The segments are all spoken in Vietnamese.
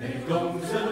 Nee, komt ze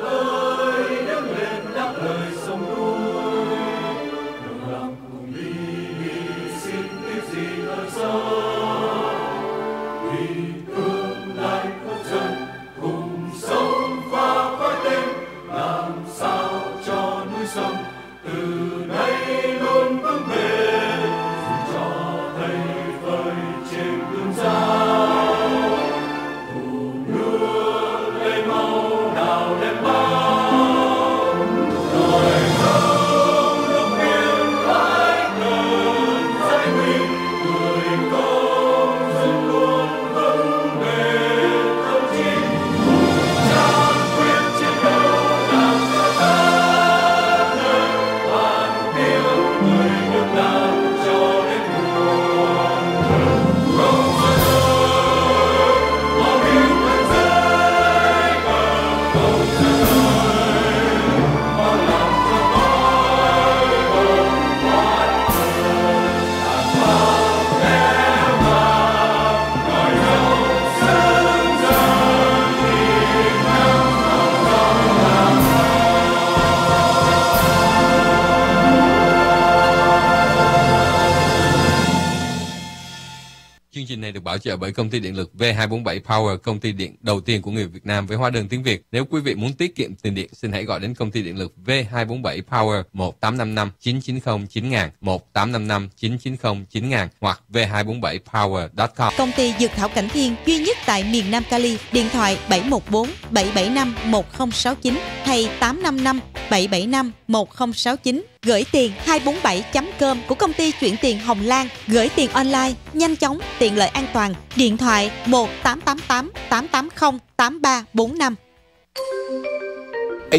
Yeah. bởi công ty điện lực V247 Power, công ty điện đầu tiên của người Việt Nam với hóa đơn tiếng Việt. Nếu quý vị muốn tiết kiệm tiền điện, xin hãy gọi đến công ty điện lực V247 Power 1855 990 9000 1855 990 9000 hoặc v247power.com. Công ty Dược thảo Cảnh Thiên duy nhất tại miền Nam Cali, điện thoại 714 775 1069 hay 855 775 1069 gửi tiền 247.com của công ty chuyển tiền Hồng Lan, gửi tiền online, nhanh chóng, tiện lợi an toàn Điện thoại 1888 880 8345.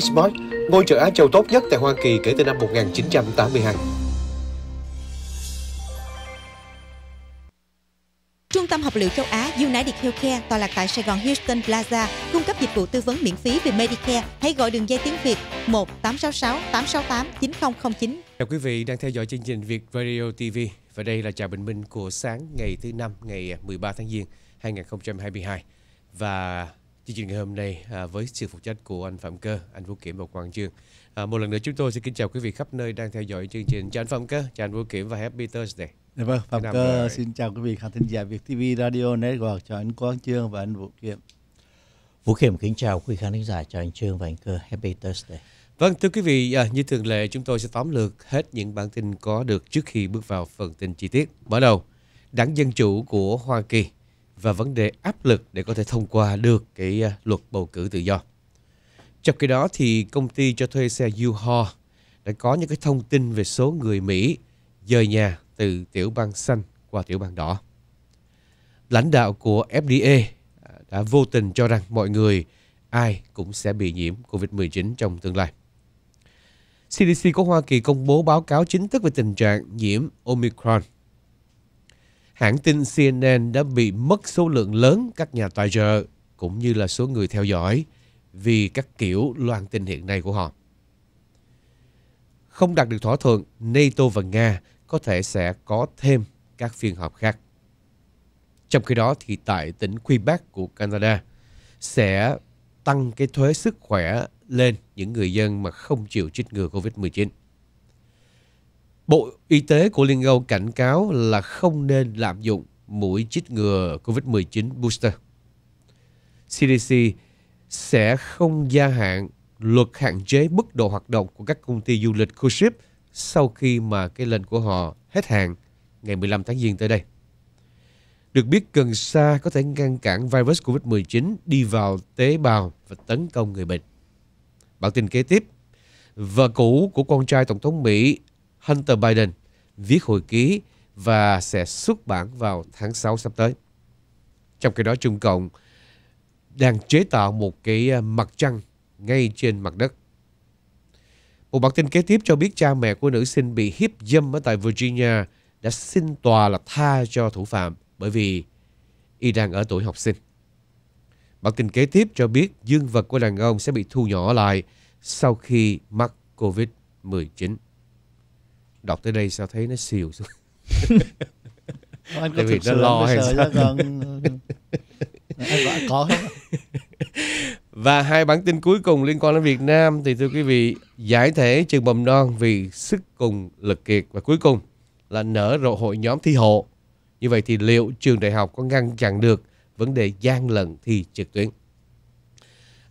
Xbox, ngôi chợ Á Châu tốt nhất tại Hoa Kỳ kể từ năm 1982. Trung tâm học liệu châu Á United Healthcare tòa lạc tại Sài Gòn Houston Plaza cung cấp dịch vụ tư vấn miễn phí về Medicare. Hãy gọi đường dây tiếng Việt 1 866 868 9009. Chào quý vị đang theo dõi chương trình Việt Radio TV. Và đây là chào bình minh của sáng ngày thứ năm ngày 13 à, tháng Giêng 2022. Và chương trình ngày hôm nay à, với sự phụ trách của anh Phạm Cơ, anh Vũ Kiểm và Quang Trương. À, một lần nữa chúng tôi xin kính chào quý vị khắp nơi đang theo dõi chương trình. Chào anh Phạm Cơ, chào anh Vũ Kiểm và Happy Thursday. Dạ vâng, Phạm Cơ rồi. xin chào quý vị khán thính giả Việt TV Radio Network, chào anh Quang Trương và anh Vũ Kiểm. Vũ Kiểm kính chào quý khán thính giả, chào anh Trương và anh Cơ. Happy Thursday. Vâng, thưa quý vị, à, như thường lệ chúng tôi sẽ tóm lược hết những bản tin có được trước khi bước vào phần tin chi tiết. Mở đầu, Đảng Dân Chủ của Hoa Kỳ và vấn đề áp lực để có thể thông qua được cái à, luật bầu cử tự do. Trong khi đó thì công ty cho thuê xe U-Haul đã có những cái thông tin về số người Mỹ rời nhà từ tiểu bang xanh qua tiểu bang đỏ. Lãnh đạo của FDA à, đã vô tình cho rằng mọi người ai cũng sẽ bị nhiễm COVID-19 trong tương lai. CDC của Hoa Kỳ công bố báo cáo chính thức về tình trạng nhiễm Omicron. Hãng tin CNN đã bị mất số lượng lớn các nhà tài trợ cũng như là số người theo dõi vì các kiểu loan tin hiện nay của họ. Không đạt được thỏa thuận, NATO và Nga có thể sẽ có thêm các phiên họp khác. Trong khi đó thì tại tỉnh Quebec của Canada sẽ tăng cái thuế sức khỏe lên những người dân mà không chịu chích ngừa COVID-19. Bộ Y tế của Liên Âu cảnh cáo là không nên lạm dụng mũi chích ngừa COVID-19 booster. CDC sẽ không gia hạn luật hạn chế mức độ hoạt động của các công ty du lịch cruise ship sau khi mà cái lệnh của họ hết hạn ngày 15 tháng Giêng tới đây. Được biết cần sa có thể ngăn cản virus COVID-19 đi vào tế bào và tấn công người bệnh. Bản tin kế tiếp, vợ cũ của con trai Tổng thống Mỹ Hunter Biden viết hồi ký và sẽ xuất bản vào tháng 6 sắp tới. Trong khi đó, Trung Cộng đang chế tạo một cái à, mặt trăng ngay trên mặt đất. Một bản tin kế tiếp cho biết cha mẹ của nữ sinh bị hiếp dâm ở tại Virginia đã xin tòa là tha cho thủ phạm bởi vì y đang ở tuổi học sinh. Bản tin kế tiếp cho biết dương vật của đàn ông sẽ bị thu nhỏ lại sau khi mắc Covid-19. Đọc tới đây sao thấy nó xìu xuống. anh có thực sự lo hay sao? Con... Ờ, anh có không? Và hai bản tin cuối cùng liên quan đến Việt Nam thì thưa quý vị, giải thể trường mầm non vì sức cùng lực kiệt và cuối cùng là nở rộ hội nhóm thi hộ. Như vậy thì liệu trường đại học có ngăn chặn được vấn đề gian lận thi trực tuyến.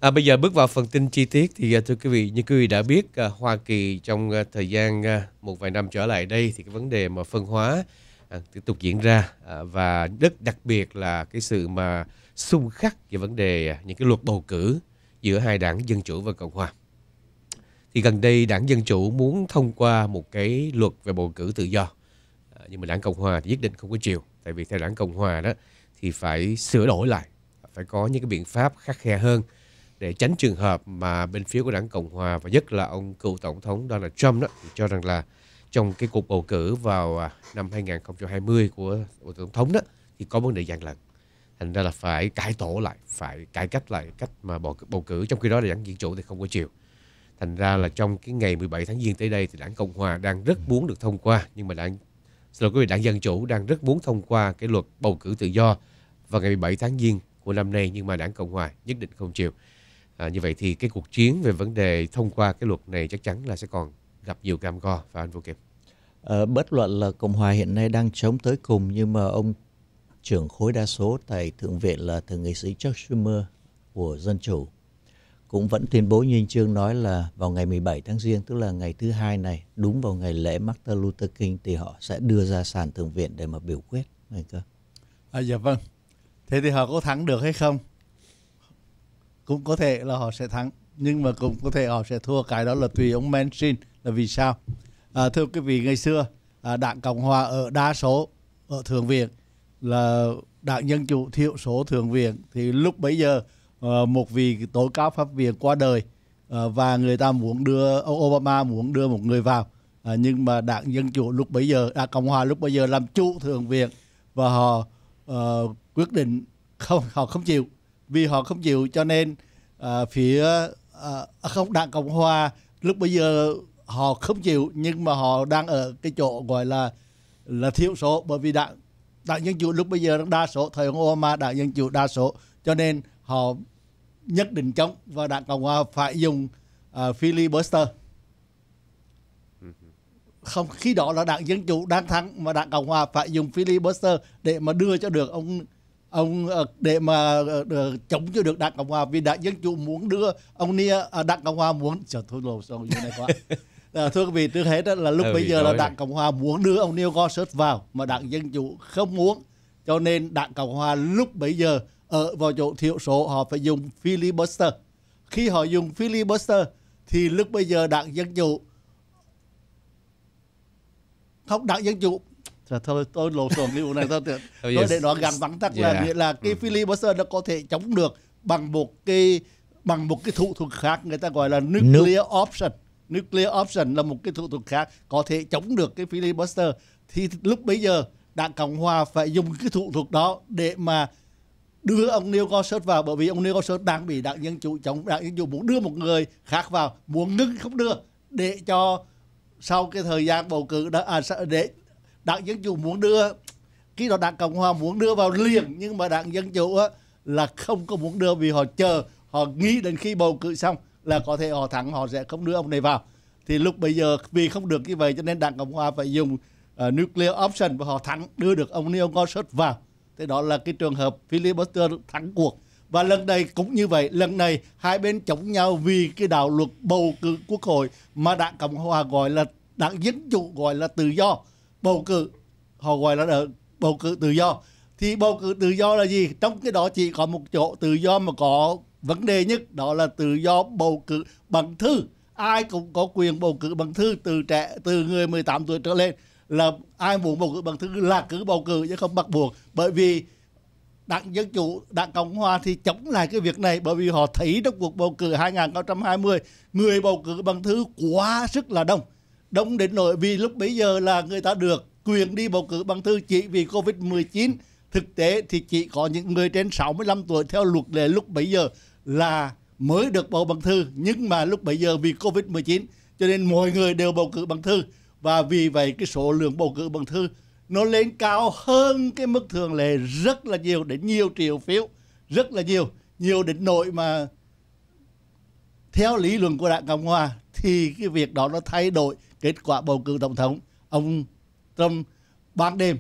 À, bây giờ bước vào phần tin chi tiết thì à, thưa quý vị như quý vị đã biết à, Hoa Kỳ trong à, thời gian một vài năm trở lại đây thì cái vấn đề mà phân hóa à, tiếp tục diễn ra à, và rất đặc biệt là cái sự mà xung khắc về vấn đề những cái luật bầu cử giữa hai đảng Dân Chủ và Cộng Hòa. Thì gần đây đảng Dân Chủ muốn thông qua một cái luật về bầu cử tự do nhưng mà đảng Cộng Hòa thì nhất định không có chiều tại vì theo đảng Cộng Hòa đó thì phải sửa đổi lại phải có những cái biện pháp khắc khe hơn để tránh trường hợp mà bên phía của đảng Cộng hòa và nhất là ông cựu tổng thống Donald Trump đó cho rằng là trong cái cuộc bầu cử vào à, năm 2020 của tổng thống đó thì có vấn đề gian lận thành ra là phải cải tổ lại phải cải cách lại cách mà bầu cử, bầu cử trong khi đó là đảng dân chủ thì không có chiều thành ra là trong cái ngày 17 tháng giêng tới đây thì đảng cộng hòa đang rất muốn được thông qua nhưng mà đảng Xin lỗi quý vị, đảng Dân Chủ đang rất muốn thông qua cái luật bầu cử tự do vào ngày 17 tháng Giêng của năm nay nhưng mà đảng Cộng Hòa nhất định không chịu. À, như vậy thì cái cuộc chiến về vấn đề thông qua cái luật này chắc chắn là sẽ còn gặp nhiều cam go và anh Vũ Kiệp. À, ờ, bất luận là Cộng Hòa hiện nay đang chống tới cùng nhưng mà ông trưởng khối đa số tại Thượng viện là thượng nghị sĩ Chuck Schumer của Dân Chủ cũng vẫn tuyên bố như anh Trương nói là vào ngày 17 tháng Giêng tức là ngày thứ hai này đúng vào ngày lễ Martin Luther King thì họ sẽ đưa ra sàn thượng viện để mà biểu quyết này cơ. À, dạ vâng. Thế thì họ có thắng được hay không? Cũng có thể là họ sẽ thắng nhưng mà cũng có thể họ sẽ thua cái đó là tùy ông Manchin là vì sao? À, thưa quý vị ngày xưa à, đảng Cộng hòa ở đa số ở thượng viện là đảng dân chủ thiểu số thượng viện thì lúc bấy giờ Ờ, một vị tố cáo pháp viện qua đời ờ, và người ta muốn đưa Obama muốn đưa một người vào ờ, nhưng mà đảng dân chủ lúc bấy giờ đảng à, cộng hòa lúc bấy giờ làm chủ thượng viện và họ uh, quyết định không họ không chịu vì họ không chịu cho nên uh, phía uh, không đảng cộng hòa lúc bấy giờ họ không chịu nhưng mà họ đang ở cái chỗ gọi là là thiểu số bởi vì đảng đảng dân chủ lúc bây giờ đa số thời ông Obama đảng dân chủ đa số cho nên họ nhất định chống và đảng cộng hòa phải dùng uh, filibuster không khi đó là đảng dân chủ đang thắng mà đảng cộng hòa phải dùng filibuster để mà đưa cho được ông ông ờ, để mà uh, chống cho được đảng cộng hòa vì đảng dân chủ muốn đưa ông nia à, đảng cộng hòa muốn trở thua lồ sâu như này quá À, thưa quý vị trước hết đó là lúc bây giờ là đảng cộng hòa muốn đưa ông neil gorsuch vào mà đảng dân chủ không muốn cho nên đảng cộng hòa lúc bây giờ ở vào chỗ thiểu số họ phải dùng filibuster khi họ dùng filibuster thì lúc bây giờ đảng dân chủ không đảng dân chủ Dạ, thôi tôi lộn xộn cái vụ này thôi tôi, oh, tôi để nó gắn vắn tắt yeah. là nghĩa là cái ừ. filibuster nó có thể chống được bằng một cái bằng một cái thủ thuật khác người ta gọi là nuclear nope. option nuclear option là một cái thủ thuật khác có thể chống được cái filibuster thì lúc bây giờ đảng cộng hòa phải dùng cái thủ thuật đó để mà đưa ông Neil Gorsuch vào bởi vì ông Neil Gorsuch đang bị đảng Dân Chủ chống đảng Dân Chủ muốn đưa một người khác vào muốn ngưng không đưa để cho sau cái thời gian bầu cử đó à, để đảng Dân Chủ muốn đưa khi đó đảng Cộng Hòa muốn đưa vào liền nhưng mà đảng Dân Chủ á, là không có muốn đưa vì họ chờ họ nghĩ đến khi bầu cử xong là có thể họ thắng họ sẽ không đưa ông này vào thì lúc bây giờ vì không được như vậy cho nên đảng Cộng Hòa phải dùng uh, nuclear option và họ thắng đưa được ông Neil Gorsuch vào thế đó là cái trường hợp filibuster thắng cuộc và lần này cũng như vậy lần này hai bên chống nhau vì cái đạo luật bầu cử quốc hội mà đảng cộng hòa gọi là đảng dân chủ gọi là tự do bầu cử họ gọi là bầu cử tự do thì bầu cử tự do là gì trong cái đó chỉ có một chỗ tự do mà có vấn đề nhất đó là tự do bầu cử bằng thư ai cũng có quyền bầu cử bằng thư từ trẻ từ người 18 tuổi trở lên là ai muốn bầu cử bằng thư là cứ bầu cử chứ không bắt buộc bởi vì đảng Dân Chủ, đảng Cộng Hòa thì chống lại cái việc này bởi vì họ thấy trong cuộc bầu cử 2020 người bầu cử bằng thư quá sức là đông. Đông đến nỗi vì lúc bấy giờ là người ta được quyền đi bầu cử bằng thư chỉ vì Covid-19. Thực tế thì chỉ có những người trên 65 tuổi theo luật lệ lúc bấy giờ là mới được bầu bằng thư nhưng mà lúc bấy giờ vì Covid-19 cho nên mọi người đều bầu cử bằng thư và vì vậy cái số lượng bầu cử bằng thư nó lên cao hơn cái mức thường lệ rất là nhiều đến nhiều triệu phiếu rất là nhiều nhiều đến nỗi mà theo lý luận của đảng cộng hòa thì cái việc đó nó thay đổi kết quả bầu cử tổng thống ông trump ban đêm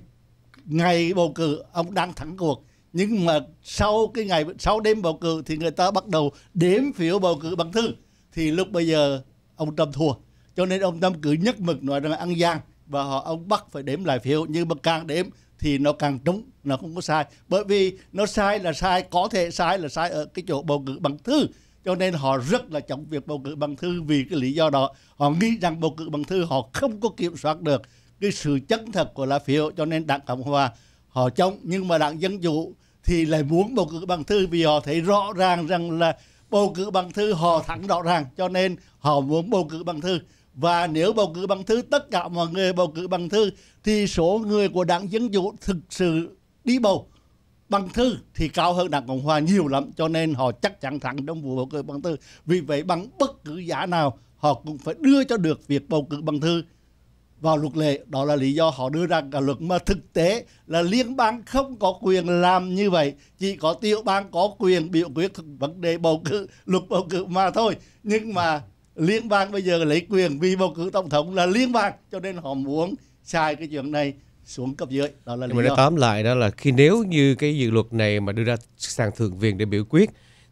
ngày bầu cử ông đang thắng cuộc nhưng mà sau cái ngày sau đêm bầu cử thì người ta bắt đầu đếm phiếu bầu cử bằng thư thì lúc bây giờ ông trump thua cho nên ông Tâm cử nhất mực nói rằng ăn gian và họ ông bắt phải đếm lại phiếu nhưng mà càng đếm thì nó càng trúng nó không có sai bởi vì nó sai là sai có thể sai là sai ở cái chỗ bầu cử bằng thư cho nên họ rất là chống việc bầu cử bằng thư vì cái lý do đó họ nghĩ rằng bầu cử bằng thư họ không có kiểm soát được cái sự chân thật của lá phiếu cho nên đảng cộng hòa họ chống nhưng mà đảng dân chủ thì lại muốn bầu cử bằng thư vì họ thấy rõ ràng rằng là bầu cử bằng thư họ thắng rõ ràng cho nên họ muốn bầu cử bằng thư và nếu bầu cử bằng thư tất cả mọi người bầu cử bằng thư thì số người của đảng dân chủ thực sự đi bầu bằng thư thì cao hơn đảng cộng hòa nhiều lắm cho nên họ chắc chắn thắng trong vụ bầu cử bằng thư vì vậy bằng bất cứ giá nào họ cũng phải đưa cho được việc bầu cử bằng thư vào luật lệ đó là lý do họ đưa ra cả luật mà thực tế là liên bang không có quyền làm như vậy chỉ có tiểu bang có quyền biểu quyết vấn đề bầu cử luật bầu cử mà thôi nhưng mà liên bang bây giờ lấy quyền vì bầu cử tổng thống là liên bang cho nên họ muốn xài cái chuyện này xuống cấp dưới đó là lý do. tóm lại đó là khi nếu như cái dự luật này mà đưa ra sang thượng viện để biểu quyết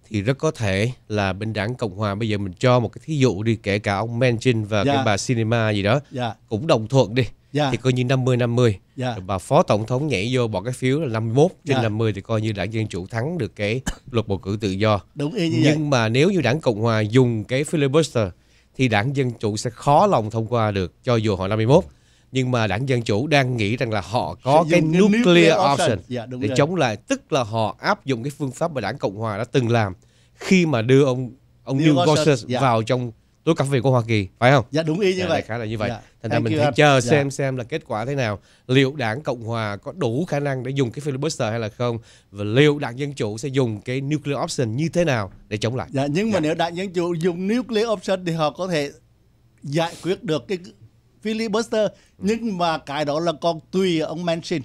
thì rất có thể là bên đảng cộng hòa bây giờ mình cho một cái thí dụ đi kể cả ông Manchin và yeah. cái dạ. bà Sinema gì đó yeah. Dạ. cũng đồng thuận đi yeah. Dạ. thì coi như 50 50 yeah. và phó tổng thống nhảy vô bỏ cái phiếu là 51 trên yeah. Dạ. 50 thì coi như đảng dân chủ thắng được cái luật bầu cử tự do đúng y như nhưng vậy. mà nếu như đảng cộng hòa dùng cái filibuster thì đảng dân chủ sẽ khó lòng thông qua được cho dù họ 51 nhưng mà đảng dân chủ đang nghĩ rằng là họ có cái nuclear, nuclear option yeah, dạ, để rồi. chống lại tức là họ áp dụng cái phương pháp mà đảng cộng hòa đã từng làm khi mà đưa ông ông Neil, Neil Gorsuch yeah. vào trong túi cà phê của Hoa Kỳ phải không? Dạ đúng y như dạ, vậy. Dạ, khá là như vậy. Dạ. Thành ra mình phải chờ dạ. xem xem là kết quả thế nào. Liệu đảng Cộng hòa có đủ khả năng để dùng cái filibuster hay là không và liệu đảng Dân chủ sẽ dùng cái nuclear option như thế nào để chống lại. Dạ nhưng dạ. mà nếu đảng Dân chủ dùng nuclear option thì họ có thể giải quyết được cái filibuster ừ. nhưng mà cái đó là còn tùy ông Manchin.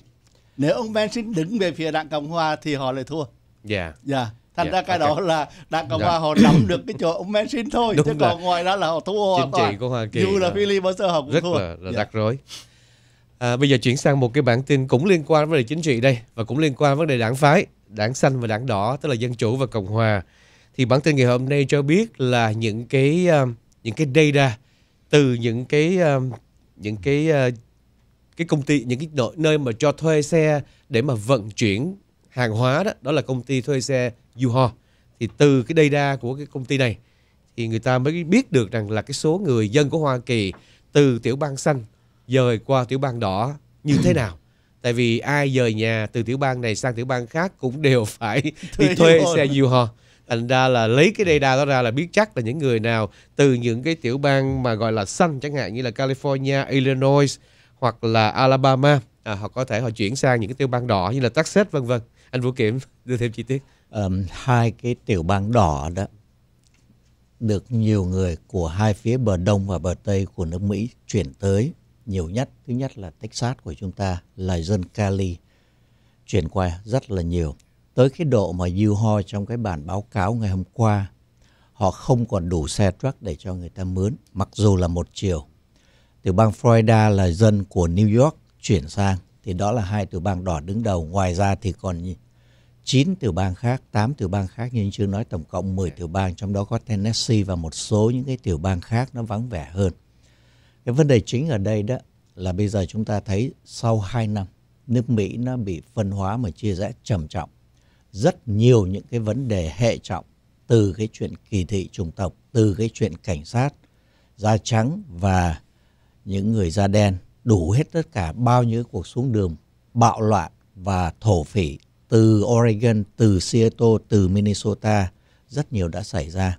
Nếu ông Manchin đứng về phía đảng Cộng hòa thì họ lại thua. Dạ. Dạ thành yeah, dạ, ra cái okay. đó là đảng cộng yeah. Dạ. hòa họ nắm được cái chỗ ông Manchin thôi Đúng chứ là. còn ngoài đó là họ thua chính trị của hoa kỳ dù là Philip Burser họ cũng rất thua. là, là yeah. Dạ. rối à, bây giờ chuyển sang một cái bản tin cũng liên quan vấn đề chính trị đây và cũng liên quan vấn đề đảng phái đảng xanh và đảng đỏ tức là dân chủ và cộng hòa thì bản tin ngày hôm nay cho biết là những cái uh, những cái data từ những cái uh, những cái uh, cái công ty những cái nơi mà cho thuê xe để mà vận chuyển hàng hóa đó đó là công ty thuê xe du thì từ cái data của cái công ty này thì người ta mới biết được rằng là cái số người dân của Hoa Kỳ từ tiểu bang xanh dời qua tiểu bang đỏ như thế nào tại vì ai dời nhà từ tiểu bang này sang tiểu bang khác cũng đều phải đi thuê xe du ho thành ra là lấy cái data đó ra là biết chắc là những người nào từ những cái tiểu bang mà gọi là xanh chẳng hạn như là California, Illinois hoặc là Alabama à, hoặc có thể họ chuyển sang những cái tiểu bang đỏ như là Texas vân vân anh Vũ Kiểm đưa thêm chi tiết um, hai cái tiểu bang đỏ đó được nhiều người của hai phía bờ đông và bờ tây của nước Mỹ chuyển tới nhiều nhất. Thứ nhất là Texas của chúng ta là dân Cali chuyển qua rất là nhiều. Tới cái độ mà U-Haul trong cái bản báo cáo ngày hôm qua họ không còn đủ xe truck để cho người ta mướn mặc dù là một chiều. Tiểu bang Florida là dân của New York chuyển sang thì đó là hai tiểu bang đỏ đứng đầu. Ngoài ra thì còn 9 tiểu bang khác, 8 tiểu bang khác như anh Trương nói tổng cộng 10 tiểu bang trong đó có Tennessee và một số những cái tiểu bang khác nó vắng vẻ hơn. Cái vấn đề chính ở đây đó là bây giờ chúng ta thấy sau 2 năm nước Mỹ nó bị phân hóa mà chia rẽ trầm trọng. Rất nhiều những cái vấn đề hệ trọng từ cái chuyện kỳ thị chủng tộc, từ cái chuyện cảnh sát, da trắng và những người da đen đủ hết tất cả bao nhiêu cuộc xuống đường bạo loạn và thổ phỉ từ Oregon, từ Seattle, từ Minnesota rất nhiều đã xảy ra.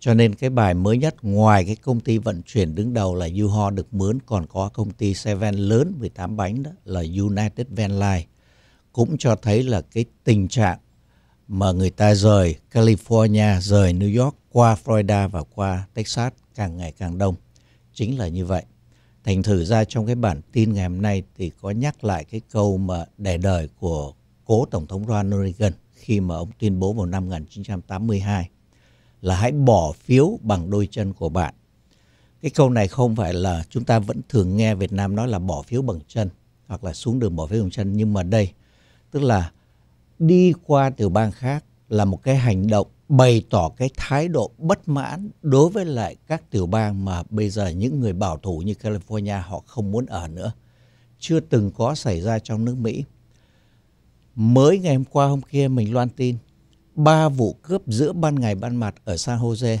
Cho nên cái bài mới nhất ngoài cái công ty vận chuyển đứng đầu là u được mướn còn có công ty xe van lớn 18 bánh đó là United Van Line cũng cho thấy là cái tình trạng mà người ta rời California, rời New York qua Florida và qua Texas càng ngày càng đông. Chính là như vậy. Thành thử ra trong cái bản tin ngày hôm nay thì có nhắc lại cái câu mà để đời của cố Tổng thống Ronald Reagan khi mà ông tuyên bố vào năm 1982 là hãy bỏ phiếu bằng đôi chân của bạn. Cái câu này không phải là chúng ta vẫn thường nghe Việt Nam nói là bỏ phiếu bằng chân hoặc là xuống đường bỏ phiếu bằng chân nhưng mà đây tức là đi qua tiểu bang khác là một cái hành động bày tỏ cái thái độ bất mãn đối với lại các tiểu bang mà bây giờ những người bảo thủ như California họ không muốn ở nữa. Chưa từng có xảy ra trong nước Mỹ. Mới ngày hôm qua hôm kia mình loan tin ba vụ cướp giữa ban ngày ban mặt ở San Jose.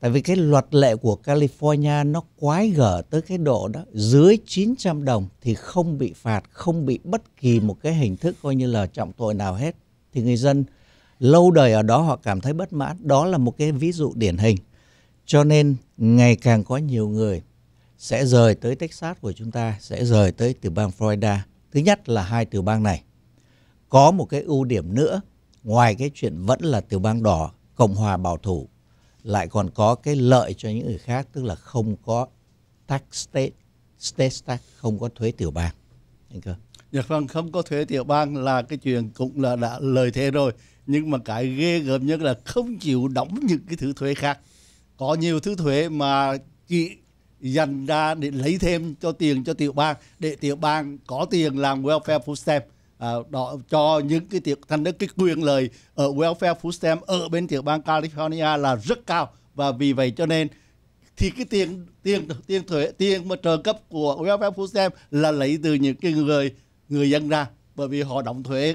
Tại vì cái luật lệ của California nó quái gở tới cái độ đó. Dưới 900 đồng thì không bị phạt, không bị bất kỳ một cái hình thức coi như là trọng tội nào hết. Thì người dân lâu đời ở đó họ cảm thấy bất mãn. Đó là một cái ví dụ điển hình. Cho nên ngày càng có nhiều người sẽ rời tới Texas của chúng ta, sẽ rời tới tiểu bang Florida. Thứ nhất là hai tiểu bang này có một cái ưu điểm nữa ngoài cái chuyện vẫn là tiểu bang đỏ cộng hòa bảo thủ lại còn có cái lợi cho những người khác tức là không có tax state state tax không có thuế tiểu bang anh cơ dạ vâng không có thuế tiểu bang là cái chuyện cũng là đã lời thế rồi nhưng mà cái ghê gớm nhất là không chịu đóng những cái thứ thuế khác có nhiều thứ thuế mà chỉ dành ra để lấy thêm cho tiền cho tiểu bang để tiểu bang có tiền làm welfare food stamp à, đó, cho những cái tiểu thành được cái quyền lợi ở welfare food stamp ở bên tiểu bang California là rất cao và vì vậy cho nên thì cái tiền tiền tiền thuế tiền mà trợ cấp của welfare food stamp là lấy từ những cái người người dân ra bởi vì họ đóng thuế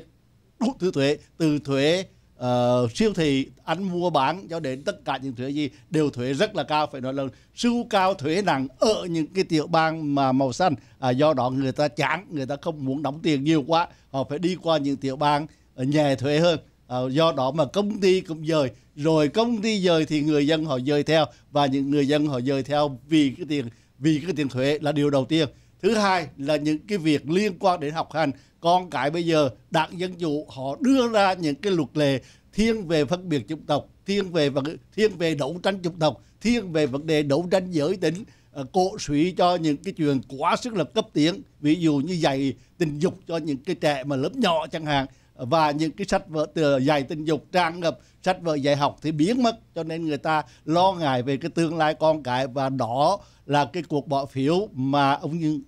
đủ thứ thuế từ thuế uh, siêu thị ăn mua bán cho đến tất cả những thứ gì đều thuế rất là cao phải nói là siêu cao thuế nặng ở những cái tiểu bang mà màu xanh à, do đó người ta chán người ta không muốn đóng tiền nhiều quá họ phải đi qua những tiểu bang nhẹ thuế hơn à, do đó mà công ty cũng dời rồi công ty dời thì người dân họ dời theo và những người dân họ dời theo vì cái tiền vì cái tiền thuế là điều đầu tiên thứ hai là những cái việc liên quan đến học hành con cái bây giờ đảng dân chủ họ đưa ra những cái luật lệ thiên về phân biệt chủng tộc thiên về thiên về đấu tranh chủng tộc thiên về vấn đề đấu tranh giới tính ờ, cổ suý cho những cái chuyện quá sức là cấp tiến ví dụ như dạy tình dục cho những cái trẻ mà lớp nhỏ chẳng hạn và những cái sách vở từ dạy tình dục trang ngập sách vở dạy học thì biến mất cho nên người ta lo ngại về cái tương lai con cái và đó là cái cuộc bỏ phiếu mà ông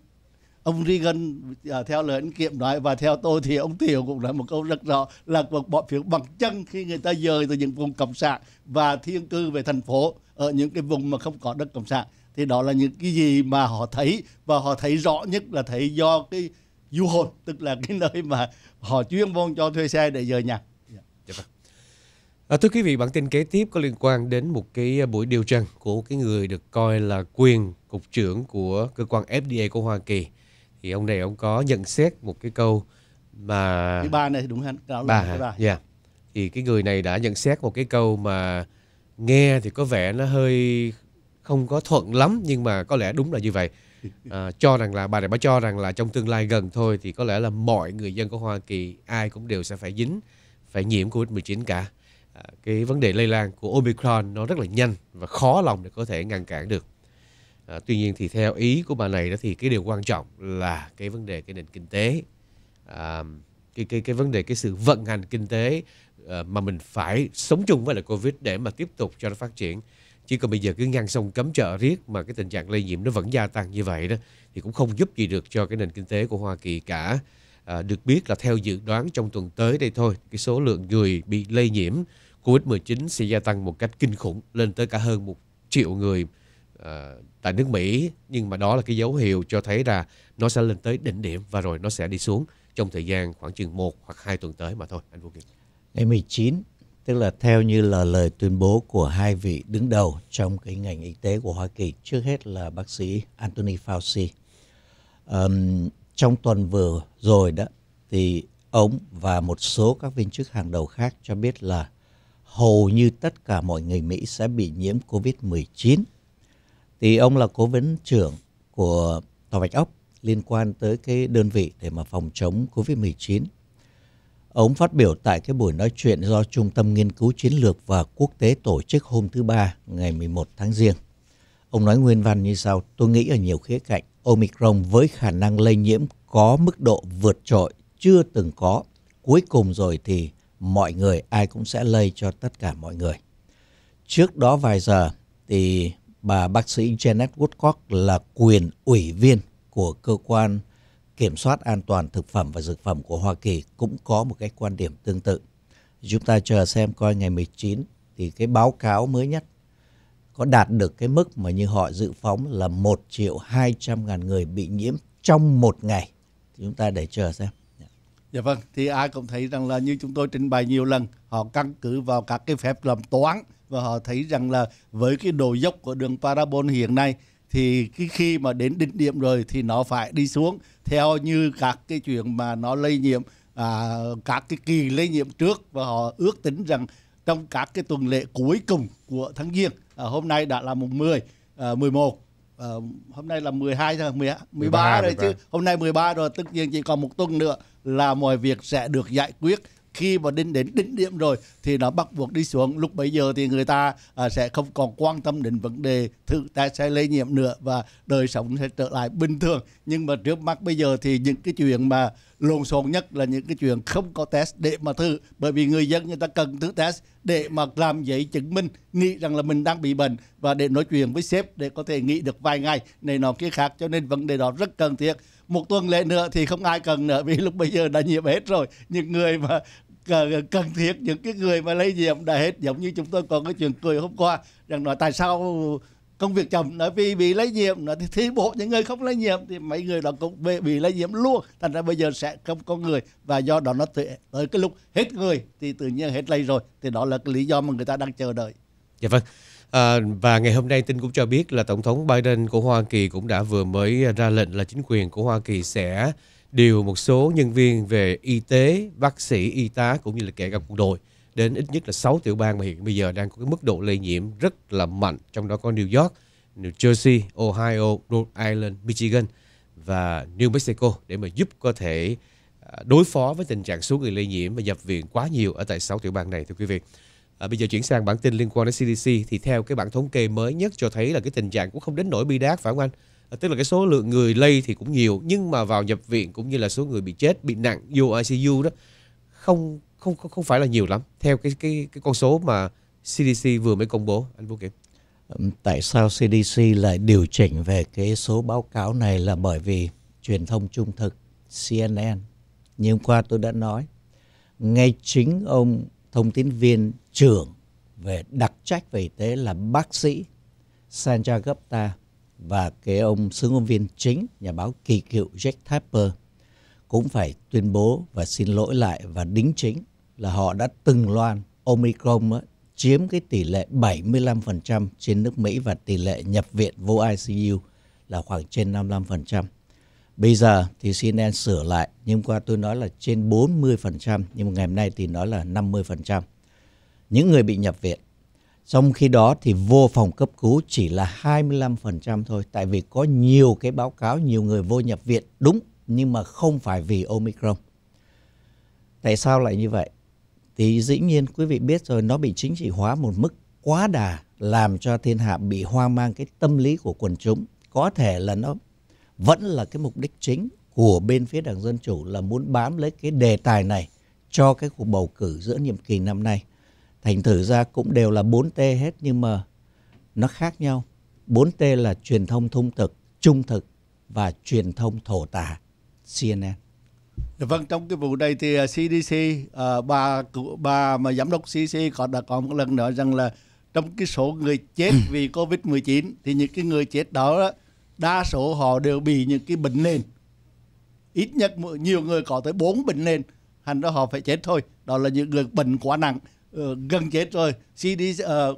ông Reagan à, theo lời anh Kiệm nói và theo tôi thì ông thiệu cũng nói một câu rất rõ là cuộc bỏ phiếu bằng chân khi người ta dời từ những vùng cộng sản và thiên cư về thành phố ở những cái vùng mà không có đất cộng sản thì đó là những cái gì mà họ thấy và họ thấy rõ nhất là thấy do cái du hồn tức là cái nơi mà họ chuyên môn cho thuê xe để dời nhà. Dạ, dạ vâng. à, thưa quý vị, bản tin kế tiếp có liên quan đến một cái buổi điều trần của cái người được coi là quyền cục trưởng của cơ quan FDA của Hoa Kỳ thì ông này ông có nhận xét một cái câu mà cái ba này thì đúng hẳn đó là bà, cái bà. Yeah. Dạ. thì cái người này đã nhận xét một cái câu mà nghe thì có vẻ nó hơi không có thuận lắm nhưng mà có lẽ đúng là như vậy à, cho rằng là bà này bà cho rằng là trong tương lai gần thôi thì có lẽ là mọi người dân của Hoa Kỳ ai cũng đều sẽ phải dính phải nhiễm Covid-19 cả à, cái vấn đề lây lan của Omicron nó rất là nhanh và khó lòng để có thể ngăn cản được À, tuy nhiên thì theo ý của bà này đó thì cái điều quan trọng là cái vấn đề cái nền kinh tế à, cái cái cái vấn đề cái sự vận hành kinh tế à, mà mình phải sống chung với lại covid để mà tiếp tục cho nó phát triển chứ còn bây giờ cứ ngăn sông cấm chợ riết mà cái tình trạng lây nhiễm nó vẫn gia tăng như vậy đó thì cũng không giúp gì được cho cái nền kinh tế của Hoa Kỳ cả à, được biết là theo dự đoán trong tuần tới đây thôi cái số lượng người bị lây nhiễm COVID-19 sẽ gia tăng một cách kinh khủng lên tới cả hơn một triệu người Ờ, tại nước Mỹ nhưng mà đó là cái dấu hiệu cho thấy là nó sẽ lên tới đỉnh điểm và rồi nó sẽ đi xuống trong thời gian khoảng chừng 1 hoặc 2 tuần tới mà thôi anh Vũ Kiệt. Ngày 19 tức là theo như là lời tuyên bố của hai vị đứng đầu trong cái ngành y tế của Hoa Kỳ trước hết là bác sĩ Anthony Fauci. Um, trong tuần vừa rồi đó thì ông và một số các viên chức hàng đầu khác cho biết là hầu như tất cả mọi người Mỹ sẽ bị nhiễm COVID-19 thì ông là cố vấn trưởng của tòa bạch ốc liên quan tới cái đơn vị để mà phòng chống Covid-19. Ông phát biểu tại cái buổi nói chuyện do Trung tâm Nghiên cứu Chiến lược và Quốc tế tổ chức hôm thứ Ba ngày 11 tháng riêng. Ông nói nguyên văn như sau, tôi nghĩ ở nhiều khía cạnh, Omicron với khả năng lây nhiễm có mức độ vượt trội chưa từng có. Cuối cùng rồi thì mọi người ai cũng sẽ lây cho tất cả mọi người. Trước đó vài giờ thì bà bác sĩ Janet Woodcock là quyền ủy viên của cơ quan kiểm soát an toàn thực phẩm và dược phẩm của Hoa Kỳ cũng có một cái quan điểm tương tự. Chúng ta chờ xem coi ngày 19 thì cái báo cáo mới nhất có đạt được cái mức mà như họ dự phóng là 1 triệu 200 ngàn người bị nhiễm trong một ngày. chúng ta để chờ xem. Dạ vâng, thì ai cũng thấy rằng là như chúng tôi trình bày nhiều lần, họ căn cứ vào các cái phép làm toán và họ thấy rằng là với cái độ dốc của đường parabol hiện nay thì cái khi mà đến đỉnh điểm rồi thì nó phải đi xuống theo như các cái chuyện mà nó lây nhiễm à, các cái kỳ lây nhiễm trước và họ ước tính rằng trong các cái tuần lễ cuối cùng của tháng giêng à, hôm nay đã là mùng 10 à, 11 à, hôm nay là 12 thôi 13, 13 rồi 13. chứ hôm nay 13 rồi tất nhiên chỉ còn một tuần nữa là mọi việc sẽ được giải quyết khi mà đến đến đỉnh điểm rồi thì nó bắt buộc đi xuống lúc bấy giờ thì người ta à, sẽ không còn quan tâm đến vấn đề thử ta sẽ lây nhiễm nữa và đời sống sẽ trở lại bình thường nhưng mà trước mắt bây giờ thì những cái chuyện mà lộn xộn nhất là những cái chuyện không có test để mà thử bởi vì người dân người ta cần thử test để mà làm giấy chứng minh nghĩ rằng là mình đang bị bệnh và để nói chuyện với sếp để có thể nghĩ được vài ngày này nọ kia khác cho nên vấn đề đó rất cần thiết một tuần lễ nữa thì không ai cần nữa vì lúc bây giờ đã nhiễm hết rồi những người mà cần thiết những cái người mà lây nhiễm đã hết giống như chúng tôi còn cái chuyện cười hôm qua rằng nói tại sao công việc chồng nói vì bị lây nhiễm nó thì, thì bộ những người không lây nhiễm thì mấy người đó cũng bị, bị lây nhiễm luôn thành ra bây giờ sẽ không có người và do đó nó tới, tới cái lúc hết người thì tự nhiên hết lây rồi thì đó là cái lý do mà người ta đang chờ đợi dạ vâng À, và ngày hôm nay tin cũng cho biết là Tổng thống Biden của Hoa Kỳ cũng đã vừa mới ra lệnh là chính quyền của Hoa Kỳ sẽ điều một số nhân viên về y tế, bác sĩ, y tá cũng như là kể cả quân đội đến ít nhất là 6 tiểu bang mà hiện bây giờ đang có cái mức độ lây nhiễm rất là mạnh, trong đó có New York, New Jersey, Ohio, Rhode Island, Michigan và New Mexico để mà giúp có thể à, đối phó với tình trạng số người lây nhiễm và nhập viện quá nhiều ở tại 6 tiểu bang này thưa quý vị. À, bây giờ chuyển sang bản tin liên quan đến CDC thì theo cái bản thống kê mới nhất cho thấy là cái tình trạng cũng không đến nỗi bi đát phải không anh? À, tức là cái số lượng người lây thì cũng nhiều nhưng mà vào nhập viện cũng như là số người bị chết bị nặng vô ICU đó không không không, không phải là nhiều lắm theo cái cái cái con số mà CDC vừa mới công bố anh Vũ Kiểm. Tại sao CDC lại điều chỉnh về cái số báo cáo này là bởi vì truyền thông trung thực CNN như hôm qua tôi đã nói ngay chính ông thông tin viên trưởng về đặc trách về y tế là bác sĩ Sanjay Gupta và cái ông sứ ngôn viên chính nhà báo kỳ cựu Jack Tapper cũng phải tuyên bố và xin lỗi lại và đính chính là họ đã từng loan Omicron chiếm cái tỷ lệ 75% trên nước Mỹ và tỷ lệ nhập viện vô ICU là khoảng trên 55%. Bây giờ thì CNN sửa lại, nhưng qua tôi nói là trên 40%, nhưng mà ngày hôm nay thì nói là 50%. Những người bị nhập viện, trong khi đó thì vô phòng cấp cứu chỉ là 25% thôi, tại vì có nhiều cái báo cáo nhiều người vô nhập viện đúng nhưng mà không phải vì Omicron. Tại sao lại như vậy? Thì dĩ nhiên quý vị biết rồi nó bị chính trị hóa một mức quá đà làm cho thiên hạ bị hoang mang cái tâm lý của quần chúng. Có thể là nó vẫn là cái mục đích chính của bên phía Đảng Dân Chủ là muốn bám lấy cái đề tài này cho cái cuộc bầu cử giữa nhiệm kỳ năm nay. Thành thử ra cũng đều là 4T hết nhưng mà nó khác nhau. 4T là truyền thông thông thực, trung thực và truyền thông thổ tả CNN. Dạ vâng, trong cái vụ này thì CDC, à, uh, à, bà bà mà giám đốc CDC còn đã có một lần nữa rằng là trong cái số người chết ừ. vì Covid-19 thì những cái người chết đó, đó đa số họ đều bị những cái bệnh nền ít nhất nhiều người có tới bốn bệnh nền thành ra họ phải chết thôi đó là những người bệnh quá nặng ờ, gần chết rồi CD uh, ờ,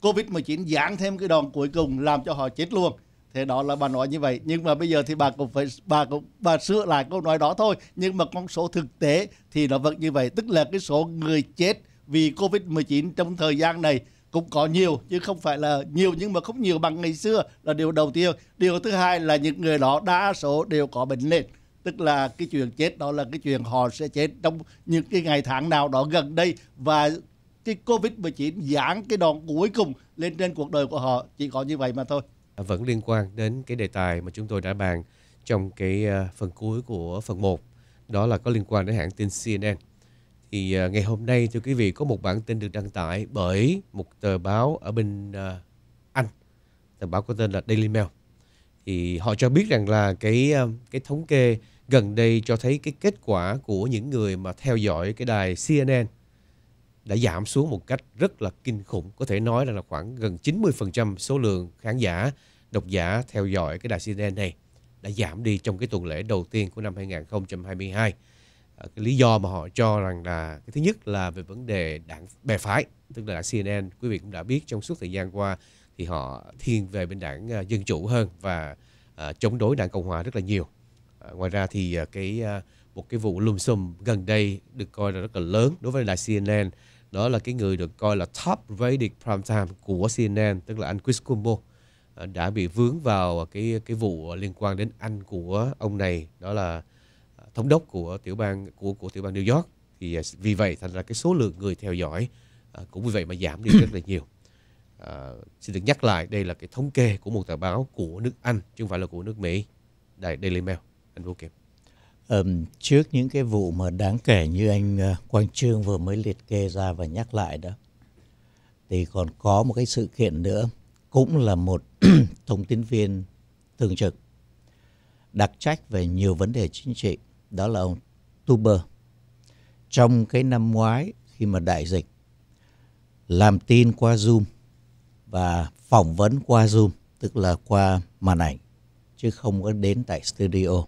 Covid 19 giáng thêm cái đòn cuối cùng làm cho họ chết luôn thế đó là bà nói như vậy nhưng mà bây giờ thì bà cũng phải bà cũng bà sửa lại câu nói đó thôi nhưng mà con số thực tế thì nó vẫn như vậy tức là cái số người chết vì Covid 19 trong thời gian này cũng có nhiều chứ không phải là nhiều nhưng mà không nhiều bằng ngày xưa là điều đầu tiên điều thứ hai là những người đó đa số đều có bệnh nền tức là cái chuyện chết đó là cái chuyện họ sẽ chết trong những cái ngày tháng nào đó gần đây và cái covid 19 giãn cái đòn cuối cùng lên trên cuộc đời của họ chỉ có như vậy mà thôi vẫn liên quan đến cái đề tài mà chúng tôi đã bàn trong cái ờ, phần cuối của phần 1 đó là có liên quan đến hãng tin CNN thì à, ngày hôm nay thưa quý vị có một bản tin được đăng tải bởi một tờ báo ở bên à, Anh tờ báo có tên là Daily Mail thì họ cho biết rằng là cái à, cái thống kê gần đây cho thấy cái kết quả của những người mà theo dõi cái đài CNN đã giảm xuống một cách rất là kinh khủng có thể nói là khoảng gần 90% số lượng khán giả độc giả theo dõi cái đài CNN này đã giảm đi trong cái tuần lễ đầu tiên của năm 2022 Ờ, cái lý do mà họ cho rằng là cái thứ nhất là về vấn đề đảng bè phái tức là đảng CNN quý vị cũng đã biết trong suốt thời gian qua thì họ thiên về bên đảng ờ, dân chủ hơn và à, chống đối đảng cộng hòa rất là nhiều à, ngoài ra thì à, cái à, một cái vụ lùm xùm gần đây được coi là rất là lớn đối với đài CNN đó là cái người được coi là top rated primetime của CNN tức là anh Chris Cuomo à, đã bị vướng vào cái cái vụ liên quan đến anh của ông này đó là thống đốc của tiểu bang của của tiểu bang New York thì à, vì vậy thành ra cái số lượng người theo dõi à, cũng vì vậy mà giảm đi rất là nhiều à, xin được nhắc lại đây là cái thống kê của một tờ báo của nước Anh chứ không phải là của nước Mỹ đại Daily Mail anh vô kịp um, trước những cái vụ mà đáng kể như anh à, Quang Trương vừa mới liệt kê ra và nhắc lại đó thì còn có một cái sự kiện nữa cũng là một thông tin viên thường trực đặc trách về nhiều vấn đề chính trị đó là ông Tuber. Trong cái năm ngoái khi mà đại dịch làm tin qua Zoom và phỏng vấn qua Zoom, tức là qua màn ảnh chứ không có đến tại studio.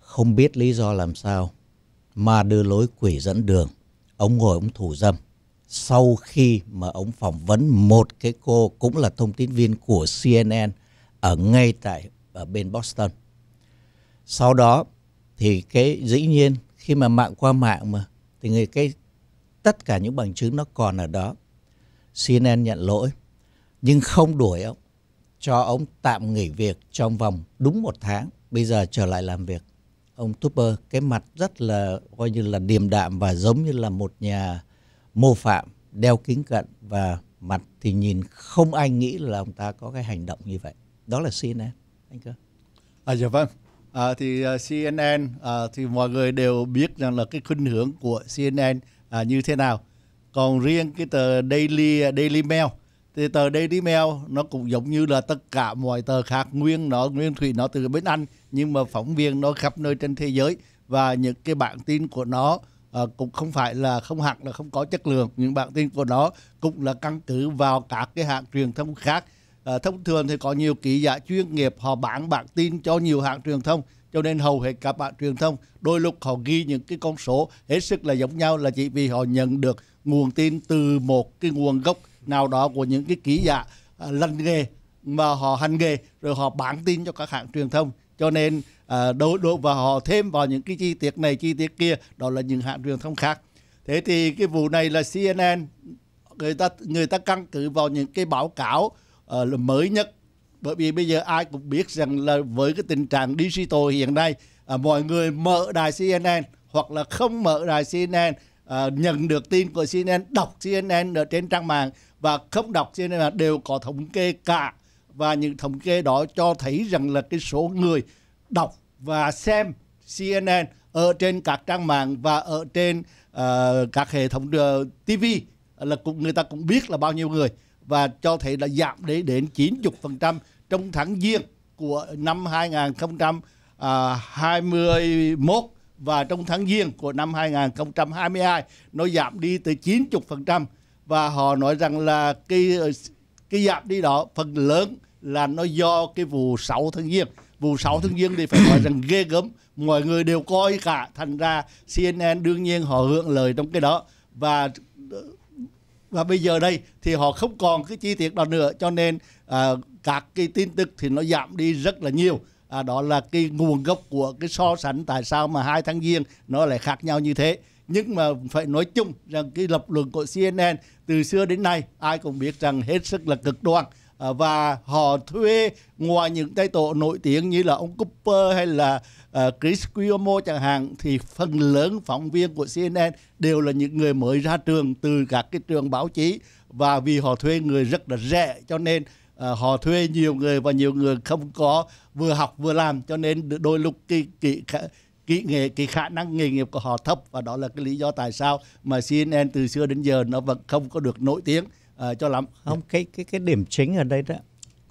Không biết lý do làm sao mà đưa lối quỷ dẫn đường, ông ngồi ông thủ dâm. Sau khi mà ông phỏng vấn một cái cô cũng là thông tin viên của CNN ở ngay tại ở bên Boston. Sau đó thì cái dĩ nhiên khi mà mạng qua mạng mà thì người cái tất cả những bằng chứng nó còn ở đó CNN nhận lỗi nhưng không đuổi ông cho ông tạm nghỉ việc trong vòng đúng một tháng bây giờ trở lại làm việc ông Tupper cái mặt rất là coi như là điềm đạm và giống như là một nhà mô phạm đeo kính cận và mặt thì nhìn không ai nghĩ là ông ta có cái hành động như vậy đó là CNN anh cơ à dạ vâng à, thì ờ, CNN à, ờ, thì mọi người đều biết rằng là cái khuynh hướng của CNN à, như thế nào còn riêng cái tờ Daily Daily Mail thì tờ Daily Mail nó cũng giống như là tất cả mọi tờ khác nguyên nó nguyên thủy nó từ bên Anh nhưng mà phóng viên nó khắp nơi trên thế giới và những cái bản tin của nó à, cũng không phải là không hẳn là không có chất lượng những bản tin của nó cũng là căn cứ vào các cái hãng truyền thông khác à, thông thường thì có nhiều ký giả chuyên nghiệp họ bán bản tin cho nhiều hãng truyền thông cho nên hầu hết các bạn truyền thông đôi lúc họ ghi những cái con số hết sức là giống nhau là chỉ vì họ nhận được nguồn tin từ một cái nguồn gốc nào đó của những cái ký giả à, lành nghề mà họ hành nghề rồi họ bán tin cho các hãng truyền thông cho nên à, ờ, đối đối và họ thêm vào những cái chi tiết này chi tiết kia đó là những hãng truyền thông khác thế thì cái vụ này là CNN người ta người ta căn cứ vào những cái báo cáo uh, mới nhất bởi vì bây giờ ai cũng biết rằng là với cái tình trạng digital hiện nay uh, mọi người mở đài CNN hoặc là không mở đài CNN uh, à, nhận được tin của CNN đọc CNN ở trên trang mạng và không đọc CNN đều có thống kê cả và những thống kê đó cho thấy rằng là cái số người đọc và xem CNN ở trên các trang mạng và ở trên uh, các hệ thống uh, ờ, TV là cũng người ta cũng biết là bao nhiêu người và cho thấy là giảm đến đến 90% trong tháng giêng của năm 2021 à, và trong tháng giêng của năm 2022 nó giảm đi tới 90% và họ nói rằng là cái cái giảm đi đó phần lớn là nó do cái vụ 6 tháng giêng vụ 6 tháng giêng thì phải nói rằng ghê gớm mọi người đều coi cả thành ra CNN đương nhiên họ hưởng lời trong cái đó và và bây giờ đây thì họ không còn cái chi tiết đó nữa cho nên à, các cái tin tức thì nó giảm đi rất là nhiều à, đó là cái nguồn gốc của cái so sánh tại sao mà hai tháng giêng nó lại khác nhau như thế nhưng mà phải nói chung rằng cái lập luận của CNN từ xưa đến nay ai cũng biết rằng hết sức là cực đoan Ờ, và họ thuê ngoài những tay tổ nổi tiếng như là ông Cooper hay là ờ, Chris Cuomo chẳng hạn thì phần lớn phóng viên của CNN đều là những người mới ra trường từ các cái trường báo chí và vì họ thuê người rất là rẻ cho nên ờ, họ thuê nhiều người và nhiều người không có vừa học vừa làm cho nên đôi lúc cái cái kỹ nghệ cái khả năng nghề nghiệp của họ thấp và đó là cái lý do tại sao mà CNN từ xưa đến giờ nó vẫn không có được nổi tiếng uh, cho lắm không cái cái cái điểm chính ở đây đó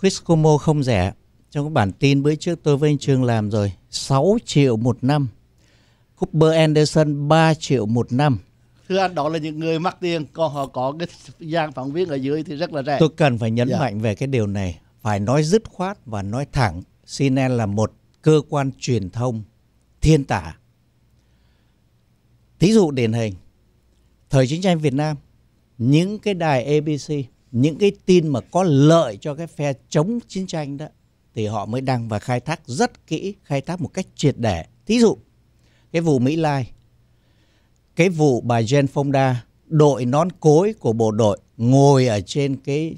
Chris Cuomo không rẻ trong cái bản tin bữa trước tôi với anh Trương làm rồi 6 triệu một năm Cooper Anderson 3 triệu một năm thưa anh đó là những người mắc tiền còn họ có cái gian phóng viên ở dưới thì rất là rẻ tôi cần phải nhấn yeah. Dạ. mạnh về cái điều này phải nói dứt khoát và nói thẳng CNN là một cơ quan truyền thông thiên tả thí dụ điển hình thời chiến tranh Việt Nam những cái đài ABC, những cái tin mà có lợi cho cái phe chống chiến tranh đó thì họ mới đăng và khai thác rất kỹ, khai thác một cách triệt để. Thí dụ, cái vụ Mỹ Lai, cái vụ bà Jen Fonda đội nón cối của bộ đội ngồi ở trên cái